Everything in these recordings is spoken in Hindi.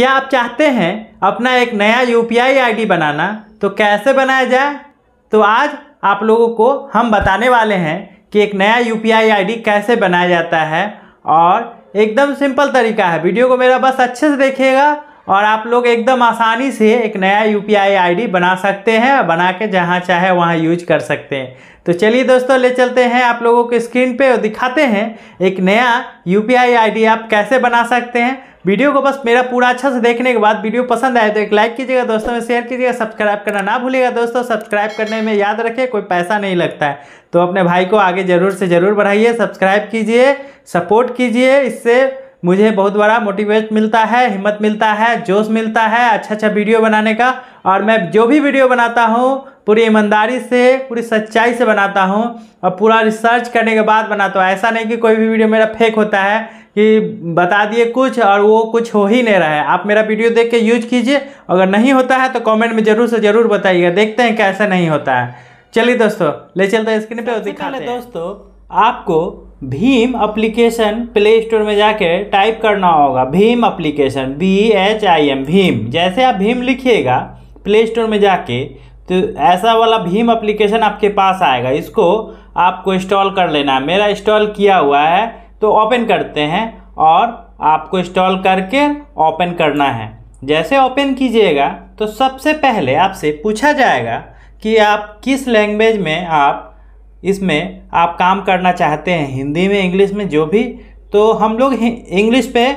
क्या आप चाहते हैं अपना एक नया यू पी आई बनाना तो कैसे बनाया जाए तो आज आप लोगों को हम बताने वाले हैं कि एक नया यू पी आई कैसे बनाया जाता है और एकदम सिंपल तरीका है वीडियो को मेरा बस अच्छे से देखिएगा और आप लोग एकदम आसानी से एक नया यू पी आई बना सकते हैं और बना के जहाँ चाहे वहाँ यूज कर सकते हैं तो चलिए दोस्तों ले चलते हैं आप लोगों के स्क्रीन पे और दिखाते हैं एक नया यू पी आई आप कैसे बना सकते हैं वीडियो को बस मेरा पूरा अच्छा से देखने के बाद वीडियो पसंद आए तो एक लाइक कीजिएगा दोस्तों में शेयर कीजिएगा सब्सक्राइब करना ना भूलिएगा दोस्तों सब्सक्राइब करने में याद रखें कोई पैसा नहीं लगता है तो अपने भाई को आगे ज़रूर से ज़रूर बढ़ाइए सब्सक्राइब कीजिए सपोर्ट कीजिए इससे मुझे बहुत बड़ा मोटिवेट मिलता है हिम्मत मिलता है जोश मिलता है अच्छा अच्छा वीडियो बनाने का और मैं जो भी वीडियो बनाता हूँ पूरी ईमानदारी से पूरी सच्चाई से बनाता हूँ और पूरा रिसर्च करने के बाद बनाता हूँ ऐसा नहीं कि कोई भी वीडियो मेरा फेक होता है कि बता दिए कुछ और वो कुछ हो ही नहीं रहा है आप मेरा वीडियो देख के यूज कीजिए अगर नहीं होता है तो कमेंट में ज़रूर से ज़रूर बताइएगा देखते हैं कैसा नहीं होता है चलिए दोस्तों ले चलते हैं स्क्रीन पर दिखा दोस्तों आपको भीम अप्लीकेशन प्ले स्टोर में जाकर टाइप करना होगा Bhim application B H I M Bhim जैसे आप भीम लिखिएगा प्ले स्टोर में जाके तो ऐसा वाला भीम अप्लीकेशन आपके पास आएगा इसको आपको इंस्टॉल कर लेना है मेरा इंस्टॉल किया हुआ है तो ओपन करते हैं और आपको इंस्टॉल करके ओपन करना है जैसे ओपन कीजिएगा तो सबसे पहले आपसे पूछा जाएगा कि आप किस लैंग्वेज में आप इसमें आप काम करना चाहते हैं हिंदी में इंग्लिश में जो भी तो हम लोग इंग्लिश पे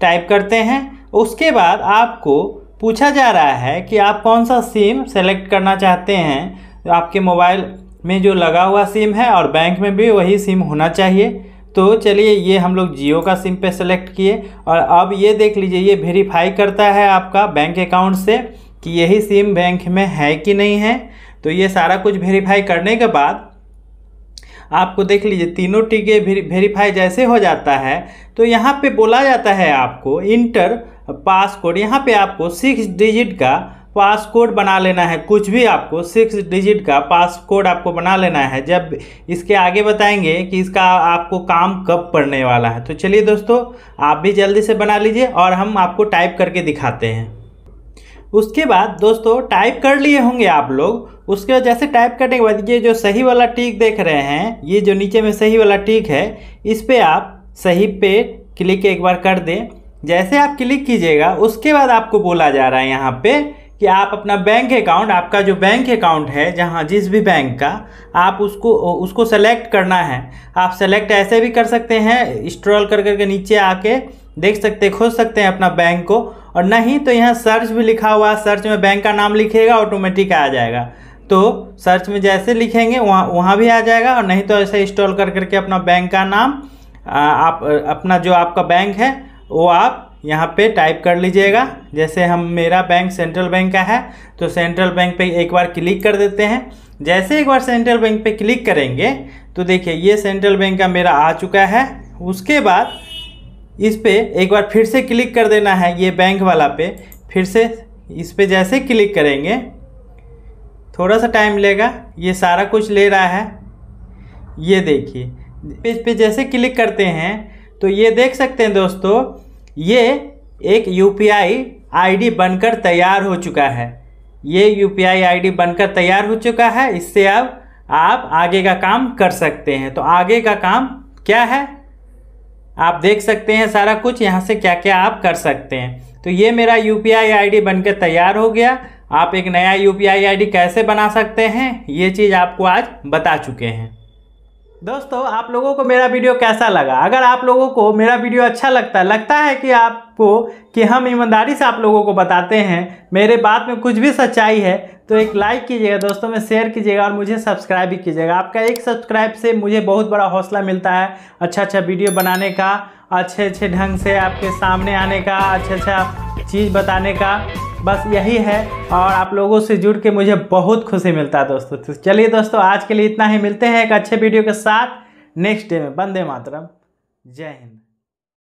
टाइप करते हैं उसके बाद आपको पूछा जा रहा है कि आप कौन सा सिम सेलेक्ट करना चाहते हैं तो आपके मोबाइल में जो लगा हुआ सिम है और बैंक में भी वही सिम होना चाहिए तो चलिए ये हम लोग जियो का सिम पे सेलेक्ट किए और अब ये देख लीजिए ये वेरीफाई करता है आपका बैंक अकाउंट से कि यही सिम बैंक में है कि नहीं है तो ये सारा कुछ वेरीफाई करने के बाद आपको देख लीजिए तीनों टीके वेरीफाई जैसे हो जाता है तो यहाँ पे बोला जाता है आपको इंटर पासकोड यहाँ पे आपको सिक्स डिजिट का पासकोड बना लेना है कुछ भी आपको सिक्स डिजिट का पासकोड आपको बना लेना है जब इसके आगे बताएंगे कि इसका आपको काम कब पड़ने वाला है तो चलिए दोस्तों आप भी जल्दी से बना लीजिए और हम आपको टाइप करके दिखाते हैं उसके बाद दोस्तों टाइप कर लिए होंगे आप लोग उसके बाद जैसे टाइप करने के बाद ये जो सही वाला टीक देख रहे हैं ये जो नीचे में सही वाला टीक है इस पर आप सही पे क्लिक एक बार कर दें जैसे आप क्लिक कीजिएगा उसके बाद आपको बोला जा रहा है यहाँ पे कि आप अपना बैंक अकाउंट आपका जो बैंक अकाउंट है जहाँ जिस भी बैंक का आप उसको उसको सेलेक्ट करना है आप सेलेक्ट ऐसे भी कर सकते हैं स्ट्रॉल कर करके नीचे आके देख सकते खोज सकते हैं अपना बैंक को और नहीं तो यहाँ सर्च भी लिखा हुआ सर्च में बैंक का नाम लिखेगा ऑटोमेटिक आ जाएगा तो सर्च में जैसे लिखेंगे वहाँ वहाँ भी आ जाएगा और नहीं तो ऐसे इंस्टॉल कर करके अपना बैंक का नाम आप अपना जो आपका बैंक है वो आप यहाँ पे टाइप कर लीजिएगा जैसे हम मेरा बैंक सेंट्रल बैंक का है तो सेंट्रल बैंक पे एक बार क्लिक कर देते हैं जैसे एक बार सेंट्रल बैंक पे क्लिक करेंगे तो देखिए ये सेंट्रल बैंक का मेरा आ चुका है उसके बाद इस पर एक बार फिर से क्लिक कर देना है ये बैंक वाला पे फिर से इस पर जैसे क्लिक करेंगे थोड़ा सा टाइम लेगा ये सारा कुछ ले रहा है ये देखिए पेज पे जैसे क्लिक करते हैं तो ये देख सकते हैं दोस्तों ये एक यू पी आई बनकर तैयार हो चुका है ये यू पी आई बनकर तैयार हो चुका है इससे अब आप आगे का काम कर सकते हैं तो आगे का काम क्या है आप देख सकते हैं सारा कुछ यहाँ से क्या क्या आप कर सकते हैं तो ये मेरा U P I I D बनकर तैयार हो गया आप एक नया U P I I D कैसे बना सकते हैं ये चीज़ आपको आज बता चुके हैं दोस्तों आप लोगों को मेरा वीडियो कैसा लगा अगर आप लोगों को मेरा वीडियो अच्छा लगता है लगता है कि आपको कि हम ईमानदारी से आप लोगों को बताते हैं मेरे बात में कुछ भी सच्चाई है तो एक लाइक कीजिएगा दोस्तों में शेयर कीजिएगा और मुझे सब्सक्राइब भी कीजिएगा आपका एक सब्सक्राइब से मुझे बहुत बड़ा हौसला मिलता है अच्छा अच्छा वीडियो बनाने का अच्छे अच्छे ढंग से आपके सामने आने का अच्छा अच्छा चीज़ बताने का बस यही है और आप लोगों से जुड़ के मुझे बहुत खुशी मिलता है दोस्तों तो चलिए दोस्तों आज के लिए इतना ही मिलते हैं एक अच्छे वीडियो के साथ नेक्स्ट डे में बंदे मातरम जय हिंद